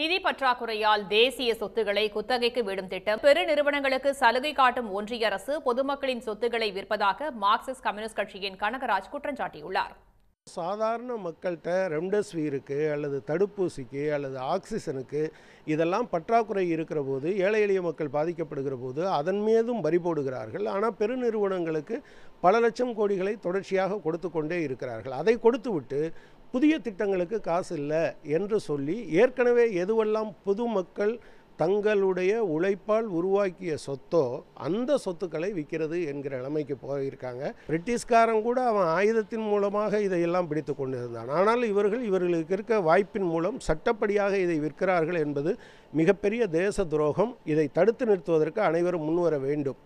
நிதி பற்றாக்குறையால் தேசிய சொத்துக்களை குத்தகைக்கு விடும் திட்டம் பெரு நிறுவனங்களுக்கு சலுகை காட்டும் ஒன்றிய அரசு பொதுமக்களின் சொத்துக்களை விற்பதாக மார்க்சிஸ்ட் கம்யூனிஸ்ட் கட்சியின் கனகராஜ் குற்றம் சாட்டியுள்ளார் சாதாரண மக்கள்கிட்ட ரெம்டெசிவிருக்கு அல்லது தடுப்பூசிக்கு அல்லது ஆக்சிஜனுக்கு இதெல்லாம் பற்றாக்குறை இருக்கிற போது ஏழை எளிய மக்கள் பாதிக்கப்படுகிற போது அதன் மீதும் வரி போடுகிறார்கள் ஆனால் பெருநிறுவனங்களுக்கு பல லட்சம் கோடிகளை தொடர்ச்சியாக கொடுத்து கொண்டே இருக்கிறார்கள் அதை கொடுத்துவிட்டு புதிய திட்டங்களுக்கு காசு இல்லை என்று சொல்லி ஏற்கனவே எதுவெல்லாம் பொதுமக்கள் தங்களுடைய உழைப்பால் உருவாக்கிய சொத்தோ அந்த சொத்துக்களை விற்கிறது என்கிற நிலைமைக்கு போயிருக்காங்க பிரிட்டிஷ்காரன் கூட அவன் ஆயுதத்தின் மூலமாக இதையெல்லாம் பிடித்து கொண்டிருந்தான் ஆனால் இவர்கள் இவர்களுக்கு இருக்க வாய்ப்பின் மூலம் சட்டப்படியாக இதை விற்கிறார்கள் என்பது மிகப்பெரிய தேச துரோகம் இதை தடுத்து நிறுத்துவதற்கு அனைவரும் முன்வர வேண்டும்